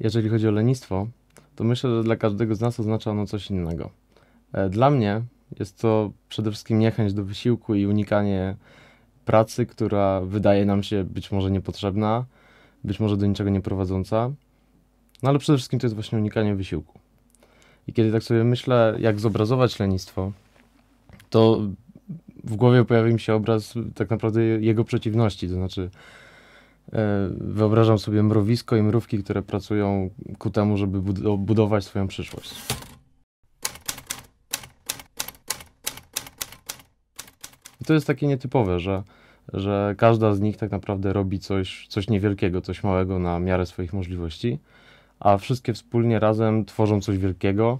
Jeżeli chodzi o lenistwo, to myślę, że dla każdego z nas oznacza ono coś innego. E, dla mnie jest to przede wszystkim niechęć do wysiłku i unikanie pracy, która wydaje nam się być może niepotrzebna, być może do niczego nie prowadząca. No ale przede wszystkim to jest właśnie unikanie wysiłku. I kiedy tak sobie myślę, jak zobrazować lenistwo, to w głowie pojawił mi się obraz tak naprawdę jego przeciwności, to znaczy E, wyobrażam sobie mrowisko i mrówki, które pracują ku temu, żeby budować swoją przyszłość. I to jest takie nietypowe, że, że każda z nich tak naprawdę robi coś, coś niewielkiego, coś małego na miarę swoich możliwości, a wszystkie wspólnie razem tworzą coś wielkiego,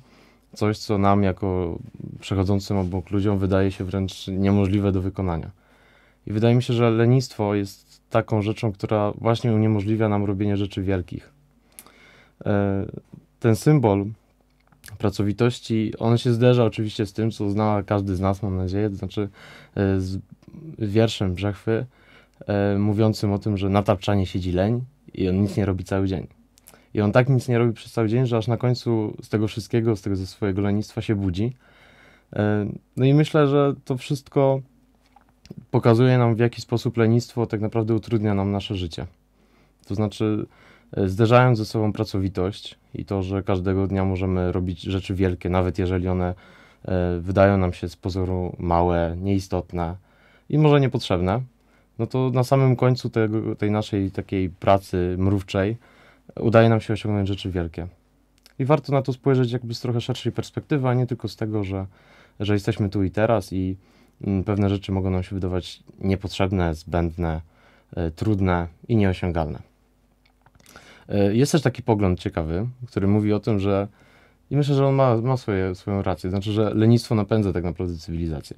coś, co nam jako przechodzącym obok ludziom wydaje się wręcz niemożliwe do wykonania. I wydaje mi się, że lenistwo jest taką rzeczą, która właśnie uniemożliwia nam robienie rzeczy wielkich. E, ten symbol pracowitości, on się zderza oczywiście z tym, co zna każdy z nas, mam nadzieję, to znaczy e, z wierszem Brzechwy, e, mówiącym o tym, że na tapczanie siedzi leń i on nic nie robi cały dzień. I on tak nic nie robi przez cały dzień, że aż na końcu z tego wszystkiego, z tego ze swojego lenistwa się budzi. No i myślę, że to wszystko pokazuje nam, w jaki sposób lenistwo tak naprawdę utrudnia nam nasze życie. To znaczy, e, zderzając ze sobą pracowitość i to, że każdego dnia możemy robić rzeczy wielkie, nawet jeżeli one e, wydają nam się z pozoru małe, nieistotne i może niepotrzebne, no to na samym końcu tego, tej naszej takiej pracy mrówczej e, udaje nam się osiągnąć rzeczy wielkie. I warto na to spojrzeć jakby z trochę szerszej perspektywy, a nie tylko z tego, że, że jesteśmy tu i teraz i Mm, pewne rzeczy mogą nam się wydawać niepotrzebne, zbędne, y, trudne i nieosiągalne. Y, jest też taki pogląd ciekawy, który mówi o tym, że i myślę, że on ma, ma swoje, swoją rację, znaczy, że lenistwo napędza tak naprawdę cywilizację.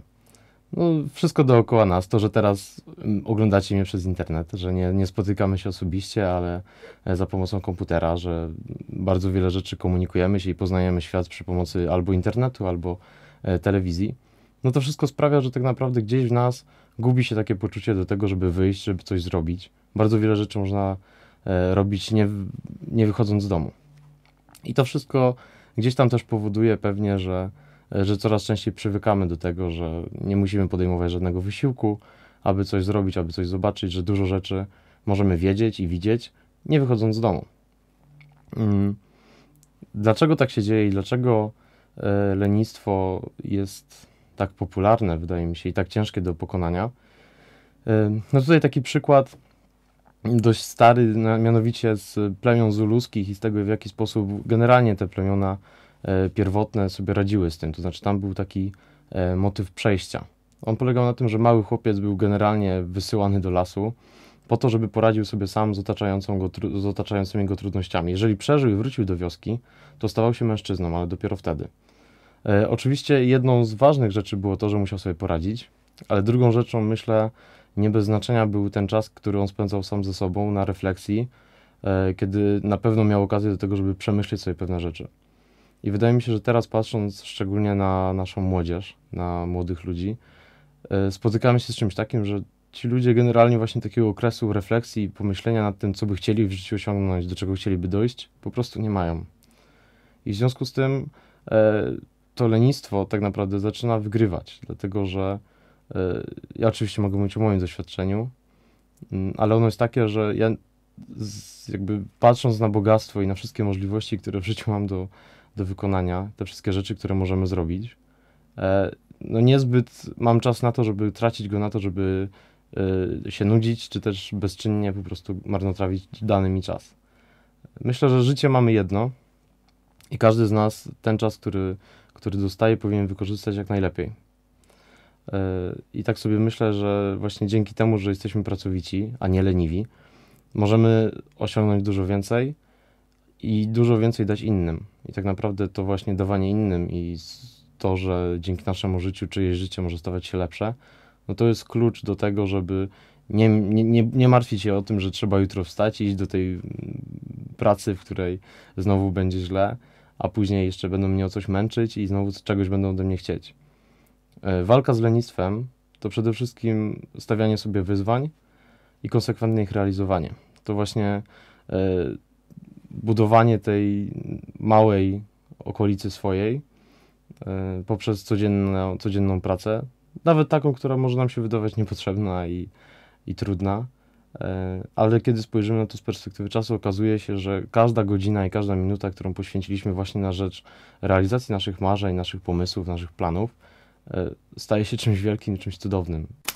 No, wszystko dookoła nas, to, że teraz mm, oglądacie mnie przez internet, że nie, nie spotykamy się osobiście, ale e, za pomocą komputera, że mm, bardzo wiele rzeczy komunikujemy się i poznajemy świat przy pomocy albo internetu, albo e, telewizji no to wszystko sprawia, że tak naprawdę gdzieś w nas gubi się takie poczucie do tego, żeby wyjść, żeby coś zrobić. Bardzo wiele rzeczy można e, robić nie, nie wychodząc z domu. I to wszystko gdzieś tam też powoduje pewnie, że, e, że coraz częściej przywykamy do tego, że nie musimy podejmować żadnego wysiłku, aby coś zrobić, aby coś zobaczyć, że dużo rzeczy możemy wiedzieć i widzieć, nie wychodząc z domu. Mm. Dlaczego tak się dzieje i dlaczego e, lenistwo jest tak popularne, wydaje mi się, i tak ciężkie do pokonania. No tutaj taki przykład dość stary, mianowicie z plemion zuluskich i z tego, w jaki sposób generalnie te plemiona e, pierwotne sobie radziły z tym. To znaczy tam był taki e, motyw przejścia. On polegał na tym, że mały chłopiec był generalnie wysyłany do lasu po to, żeby poradził sobie sam z, otaczającą go, z otaczającymi go trudnościami. Jeżeli przeżył i wrócił do wioski, to stawał się mężczyzną, ale dopiero wtedy. E, oczywiście jedną z ważnych rzeczy było to, że musiał sobie poradzić, ale drugą rzeczą myślę, nie bez znaczenia był ten czas, który on spędzał sam ze sobą na refleksji, e, kiedy na pewno miał okazję do tego, żeby przemyśleć sobie pewne rzeczy. I wydaje mi się, że teraz patrząc szczególnie na naszą młodzież, na młodych ludzi, e, spotykamy się z czymś takim, że ci ludzie generalnie właśnie takiego okresu refleksji i pomyślenia nad tym, co by chcieli w życiu osiągnąć, do czego chcieliby dojść, po prostu nie mają. I w związku z tym e, to lenistwo tak naprawdę zaczyna wygrywać, dlatego że e, ja oczywiście mogę mówić o moim doświadczeniu, mm, ale ono jest takie, że ja jakby patrząc na bogactwo i na wszystkie możliwości, które w życiu mam do, do wykonania, te wszystkie rzeczy, które możemy zrobić, e, no niezbyt mam czas na to, żeby tracić go na to, żeby e, się nudzić, czy też bezczynnie po prostu marnotrawić dany mi czas. Myślę, że życie mamy jedno i każdy z nas ten czas, który który dostaje, powinien wykorzystać jak najlepiej. E, I tak sobie myślę, że właśnie dzięki temu, że jesteśmy pracowici, a nie leniwi, możemy osiągnąć dużo więcej i dużo więcej dać innym. I tak naprawdę to właśnie dawanie innym i to, że dzięki naszemu życiu czyjeś życie może stawać się lepsze, no to jest klucz do tego, żeby nie, nie, nie, nie martwić się o tym, że trzeba jutro wstać i iść do tej mm, pracy, w której znowu będzie źle, a później jeszcze będą mnie o coś męczyć i znowu czegoś będą ode mnie chcieć. E, walka z lenistwem to przede wszystkim stawianie sobie wyzwań i konsekwentne ich realizowanie. To właśnie e, budowanie tej małej okolicy swojej e, poprzez codzienną, codzienną pracę, nawet taką, która może nam się wydawać niepotrzebna i, i trudna, E, ale kiedy spojrzymy na to z perspektywy czasu, okazuje się, że każda godzina i każda minuta, którą poświęciliśmy właśnie na rzecz realizacji naszych marzeń, naszych pomysłów, naszych planów, e, staje się czymś wielkim, czymś cudownym.